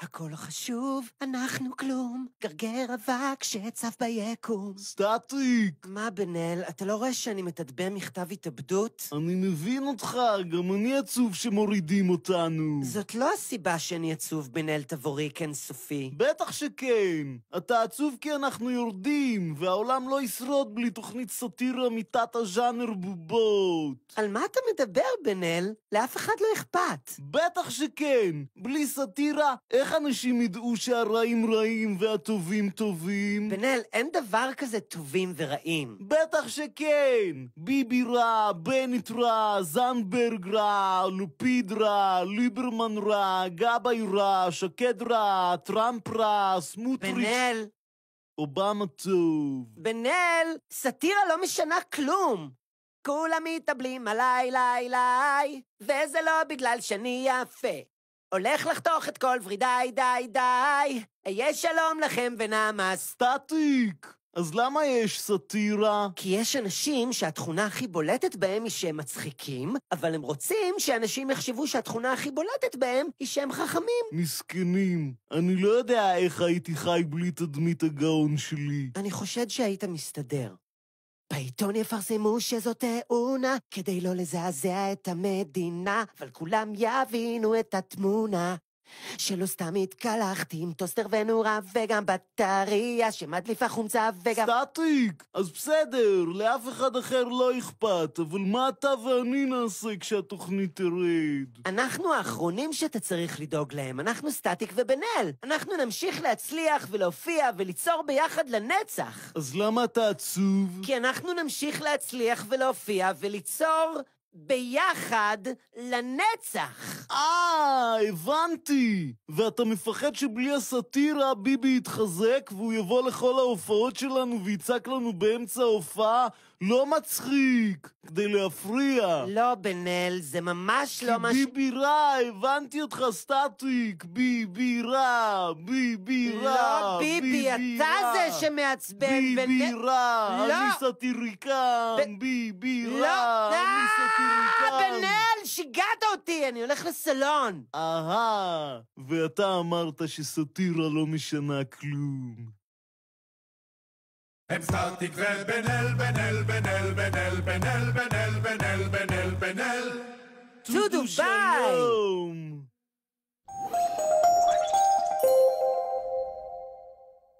הכל לא חשוב, אנחנו כלום, גרגר אבק שצף ביקום. סטטיק! מה, בן אל, אתה לא רואה שאני מתדבר מכתב התאבדות? אני מבין אותך, גם אני עצוב שמורידים אותנו. זאת לא הסיבה שאני עצוב, בן אל תבוריק אינסופי. כן, בטח שכן. אתה עצוב כי אנחנו יורדים, והעולם לא ישרוד בלי תוכנית סאטירה מתת הז'אנר בובות. על מה אתה מדבר, בן אל? לאף אחד לא אכפת. בטח שכן. בלי סאטירה, איך... איך אנשים ידעו שהרעים רעים והטובים טובים? בנאל, אין דבר כזה טובים ורעים. בטח שכן! ביבי רע, בנט רע, זנדברג רע, לופיד רע, ליברמן רע, גבאי רע, שקד רע, טראמפ רע, סמוטריץ'... בנאל! אובמה טוב. בנאל, סאטירה לא משנה כלום. כולם מתאבלים עליי, ליי, ליי, וזה לא בגלל שאני יפה. הולך לחתוך את כל ורידיי, די, די, אהיה שלום לכם ונעמה סטטיק. אז למה יש סאטירה? כי יש אנשים שהתכונה הכי בולטת בהם היא שהם מצחיקים, אבל הם רוצים שאנשים יחשבו שהתכונה הכי בולטת בהם היא שהם חכמים. מסכנים, אני לא יודע איך הייתי חי בלי תדמית הגאון שלי. אני חושד שהיית מסתדר. בעיתון יפרסמו שזו תאונה, כדי לא לזעזע את המדינה, אבל כולם יבינו את התמונה. שלא סתם התקלחתי עם טוסטר ונורה וגם בטריה שמדליפה חומצה וגם... סטטיק! אז בסדר, לאף אחד אחר לא אכפת, אבל מה אתה ואני נעשה כשהתוכנית תרד? אנחנו האחרונים שאתה צריך לדאוג להם, אנחנו סטטיק ובן-אל. אנחנו נמשיך להצליח ולהופיע וליצור ביחד לנצח. אז למה אתה עצוב? כי אנחנו נמשיך להצליח ולהופיע וליצור ביחד לנצח. אה, הבנתי. ואתה מפחד שבלי הסאטירה ביבי יתחזק והוא יבוא לכל ההופעות שלנו ויצעק לנו באמצע ההופעה לא מצחיק, כדי להפריע. לא, בן אל, זה ממש לא מה ש... ביבי רע, הבנתי אותך סטטיק. ביבי רע, ביבי רע. לא, ביבי, אתה זה שמעצבן. ביבי לא. לא, רע, אני סאטיריקן. אה! ביבי רע, אני סאטיריקן. אה, בן שיגעת אותי, אני הולך לסלון. אהה, ואתה אמרת שסאטירה לא משנה כלום. הם סטטיק ובן-אל, בן-אל, בן-אל, בן-אל, בן-אל, טודו ביי!